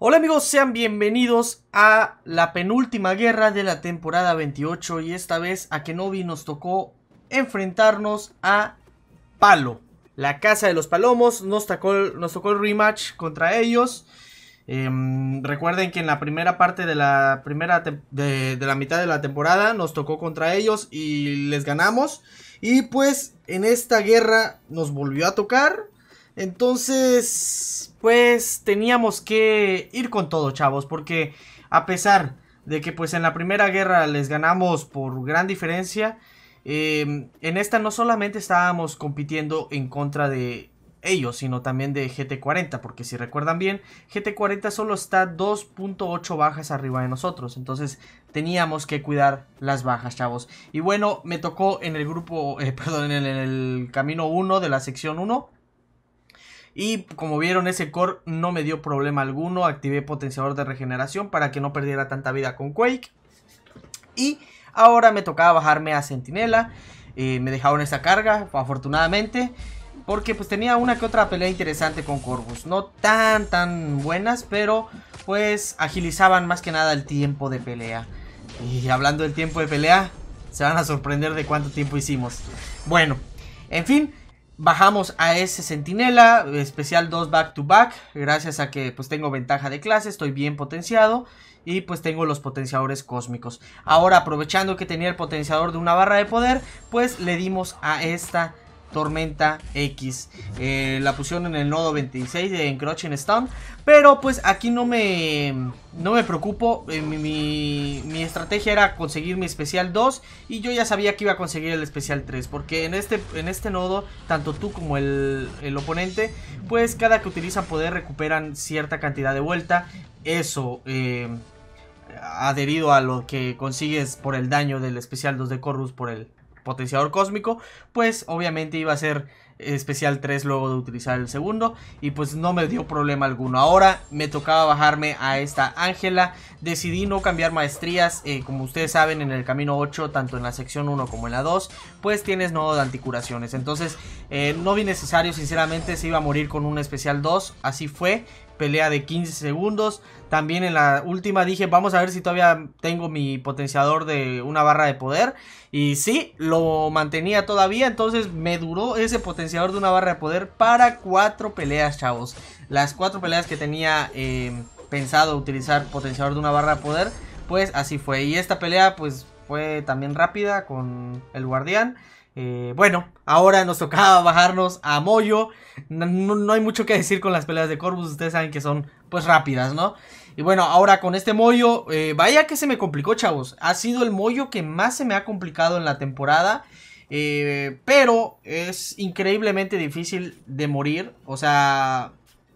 Hola amigos, sean bienvenidos a la penúltima guerra de la temporada 28 y esta vez a Kenobi nos tocó enfrentarnos a Palo, la casa de los palomos, nos tocó, nos tocó el rematch contra ellos. Em, recuerden que en la primera parte de la primera de la mitad de la temporada nos tocó contra ellos y les ganamos. Y pues en esta guerra nos volvió a tocar entonces, pues teníamos que ir con todo, chavos, porque a pesar de que pues en la primera guerra les ganamos por gran diferencia, em, en esta no solamente estábamos compitiendo en contra de ellos, sino también de GT40, porque si recuerdan bien, GT40 solo está 2.8 bajas arriba de nosotros, entonces teníamos que cuidar las bajas, chavos. Y bueno, me tocó en el grupo, eh, perdón, en el, en el camino 1 de la sección 1, y como vieron ese core no me dio problema alguno, activé potenciador de regeneración para que no perdiera tanta vida con Quake. Y ahora me tocaba bajarme a Sentinela, eh, me dejaron esa carga afortunadamente. Porque pues tenía una que otra pelea interesante con Corvus. No tan tan buenas, pero pues agilizaban más que nada el tiempo de pelea. Y hablando del tiempo de pelea, se van a sorprender de cuánto tiempo hicimos. Bueno, en fin, Bajamos a ese centinela, especial 2 back to back, gracias a que pues tengo ventaja de clase, estoy bien potenciado y pues tengo los potenciadores cósmicos. Ahora aprovechando que tenía el potenciador de una barra de poder, pues le dimos a esta Tormenta X. Eh, la pusieron en el nodo 26 de Encroaching Stone. Pero pues aquí no me, no me preocupo. Eh, mi, mi, estrategia era conseguir mi especial 2. Y yo ya sabía que iba a conseguir el especial 3. Porque en este, en este nodo, tanto tú como el, el oponente, pues cada que utilizan poder recuperan cierta cantidad de vuelta. Eso... Eh, adherido a lo que consigues por el daño del especial 2 de Corrus por el, potenciador cósmico, pues obviamente iba a ser especial 3 luego de utilizar el segundo y pues no me dio problema alguno. Ahora me tocaba bajarme a esta Ángela, decidí no cambiar maestrías, eh, como ustedes saben en el camino 8, tanto en la sección 1 como en la 2, pues tienes nodo de anticuraciones, entonces eh, no vi necesario sinceramente, se iba a morir con un especial 2, así fue, pelea de 15 segundos. También en la última dije, vamos a ver si todavía tengo mi potenciador de una barra de poder. Y si lo mantenía todavía, entonces me duró ese potenciador potenciador de una barra de poder para cuatro peleas, chavos. Las cuatro peleas que tenía eh, pensado utilizar potenciador de una barra de poder, pues así fue. Y esta pelea, pues fue también rápida con el guardián. Eh, bueno, ahora nos tocaba bajarnos a Moyo. No, hay mucho que decir con las peleas de Corvus. Ustedes saben que son pues rápidas, ¿no? Y bueno, ahora con este mollo eh, vaya que se me complicó, chavos. Ha sido el mollo que más se me ha complicado en la temporada. Eh, pero es increíblemente difícil de morir. O sea,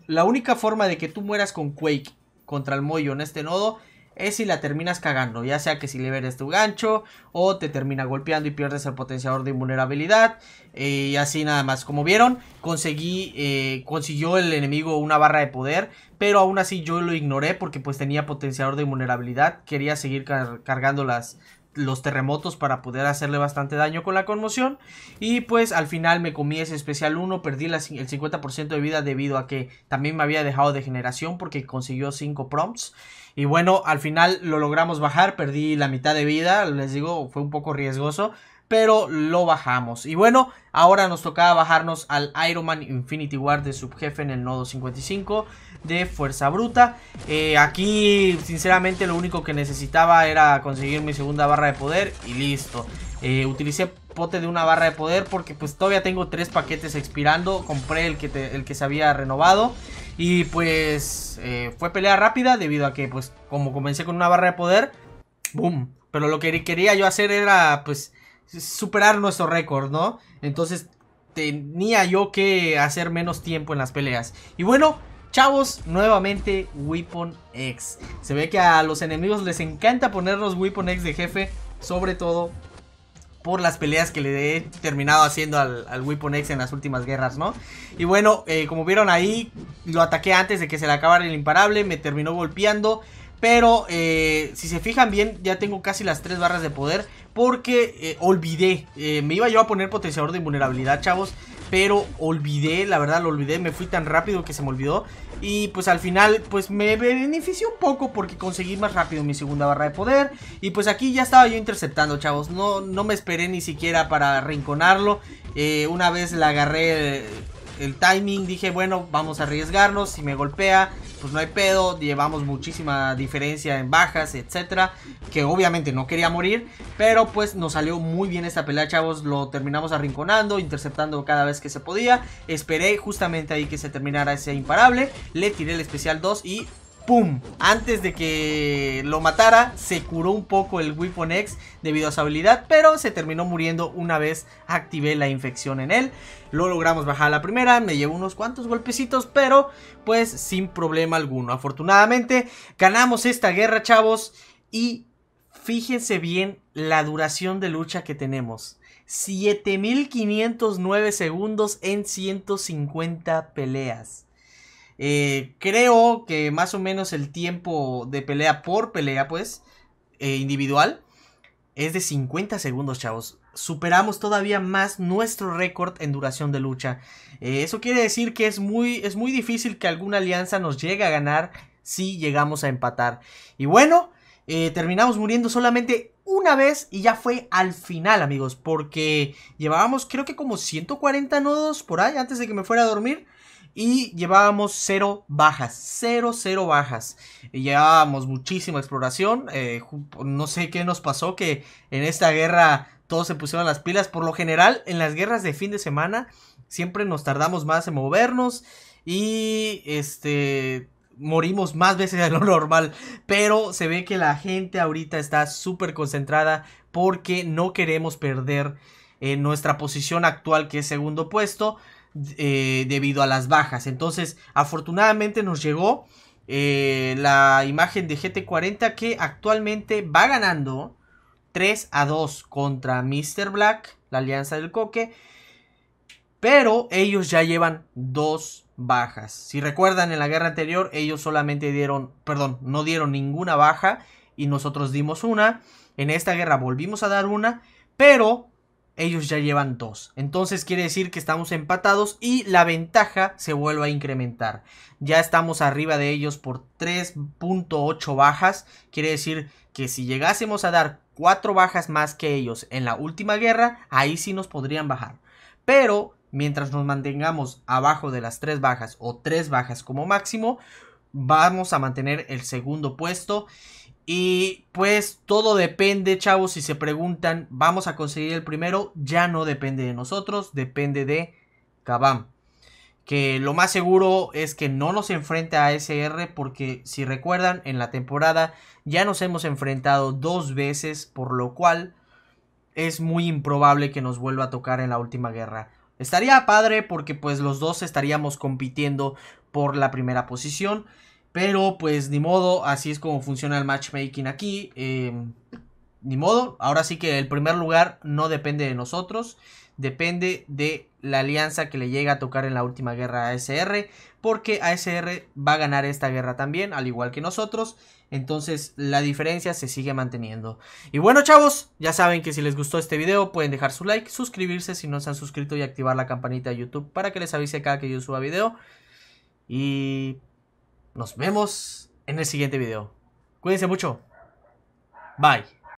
la única forma de que tú mueras con Quake contra el Moyo en este nodo es si la terminas cagando. Ya sea que si le liberes tu gancho o te termina golpeando y pierdes el potenciador de invulnerabilidad. Eh, y así nada más. Como vieron, conseguí, eh, consiguió el enemigo una barra de poder. Pero aún así yo lo ignoré porque pues tenía potenciador de invulnerabilidad. Quería seguir cargando las, los terremotos para poder hacerle bastante daño con la conmoción. Y pues al final me comí ese especial 1, perdí el 50% de vida debido a que también me había dejado de generación porque consiguió 5 prompts. Y bueno, al final lo logramos bajar, perdí la mitad de vida, les digo, fue un poco riesgoso, pero lo bajamos. Y bueno, ahora nos tocaba bajarnos al Iron Man Infinity War de subjefe en el nodo 55 de Fuerza Bruta. Eh, aquí, sinceramente, lo único que necesitaba era conseguir mi segunda barra de poder y listo. Eh, utilicé pote de una barra de poder porque pues todavía tengo tres paquetes expirando. Compré el que, el que se había renovado. Y pues eh, fue pelea rápida debido a que pues como comencé con una barra de poder, boom. Pero lo que quería yo hacer era pues superar nuestro récord, ¿no? Entonces tenía yo que hacer menos tiempo en las peleas. Y bueno, Chavos, nuevamente Weapon X. Se ve que a los enemigos les encanta ponernos Weapon X de jefe, sobre todo por las peleas que le he terminado haciendo al, al Weapon X en las últimas guerras, ¿no? Y bueno, eh, como vieron ahí, lo ataqué antes de que se le acabara el imparable. Me terminó golpeando. Pero eh, si se fijan bien, ya tengo casi las tres barras de poder. Porque eh, olvidé. Eh, me iba yo a poner potenciador de invulnerabilidad, chavos. Pero olvidé, la verdad lo olvidé. Me fui tan rápido que se me olvidó. Y pues al final, pues me benefició un poco porque conseguí más rápido mi segunda barra de poder. Y pues aquí ya estaba yo interceptando, chavos. No, no me esperé ni siquiera para rinconarlo. una vez la agarré el timing, dije, bueno, vamos a arriesgarnos, si me golpea, pues no hay pedo, llevamos muchísima diferencia en bajas, etcétera, que obviamente no quería morir, pero pues nos salió muy bien esta pelea, chavos, lo terminamos arrinconando, interceptando cada vez que se podía, esperé justamente ahí que se terminara ese imparable, le tiré el especial 2 y ¡Pum! Antes de que lo matara, se curó un poco el Weapon X debido a su habilidad, pero se terminó muriendo una vez activé la infección en él. Lo logramos bajar a la primera, me llevó unos cuantos golpecitos, pero pues sin problema alguno. Afortunadamente, ganamos esta guerra, chavos, y fíjense bien la duración de lucha que tenemos. 7509 segundos en 150 peleas. Eh, creo que más o menos el tiempo de pelea por pelea, pues, eh, individual, es de 50 segundos, chavos. Superamos todavía más nuestro récord en duración de lucha. Eh, eso quiere decir que es muy, es muy difícil que alguna alianza nos llegue a ganar si llegamos a empatar. Y bueno, terminamos muriendo solamente una vez y ya fue al final, amigos, porque llevábamos creo que como 140 nodos por ahí antes de que me fuera a dormir y llevábamos cero bajas, cero, cero bajas. Y llevábamos muchísima exploración, eh, no sé qué nos pasó, que en esta guerra todos se pusieron las pilas. Por lo general, en las guerras de fin de semana siempre nos tardamos más en movernos y este morimos más veces de lo normal, pero se ve que la gente ahorita está súper concentrada porque no queremos perder En eh, nuestra posición actual que es segundo puesto. Eh, debido a las bajas. Entonces, afortunadamente nos llegó eh, la imagen de GT40 que actualmente va ganando 3 a 2 contra Mr. Black, la alianza del coque. Pero ellos ya llevan dos bajas. Si recuerdan, en la guerra anterior ellos solamente dieron, perdón, no dieron ninguna baja y nosotros dimos una. En esta guerra volvimos a dar una, pero ellos ya llevan dos. Entonces quiere decir que estamos empatados y la ventaja se vuelve a incrementar. Ya estamos arriba de ellos por 3.8 bajas. Quiere decir que si llegásemos a dar 4 bajas más que ellos en la última guerra, ahí sí nos podrían bajar. Pero mientras nos mantengamos abajo de las 3 bajas o 3 bajas como máximo, vamos a mantener el segundo puesto y pues todo depende, chavos, si se preguntan, vamos a conseguir el primero, ya no depende de nosotros, depende de Kabam. Que lo más seguro es que no nos enfrente a SR porque si recuerdan en la temporada ya nos hemos enfrentado dos veces, por lo cual es muy improbable que nos vuelva a tocar en la última guerra. Estaría padre porque pues los dos estaríamos compitiendo por la primera posición. Pero pues ni modo, así es como funciona el matchmaking aquí. Em, ni modo, ahora sí que el primer lugar no depende de nosotros, depende de la alianza que le llega a tocar en la última guerra a ASR, porque ASR va a ganar esta guerra también, al igual que nosotros. Entonces la diferencia se sigue manteniendo. Y bueno chavos, ya saben que si les gustó este video pueden dejar su like, suscribirse si no se han suscrito y activar la campanita de YouTube para que les avise cada que yo suba video. Y nos vemos en el siguiente video. Cuídense mucho. Bye.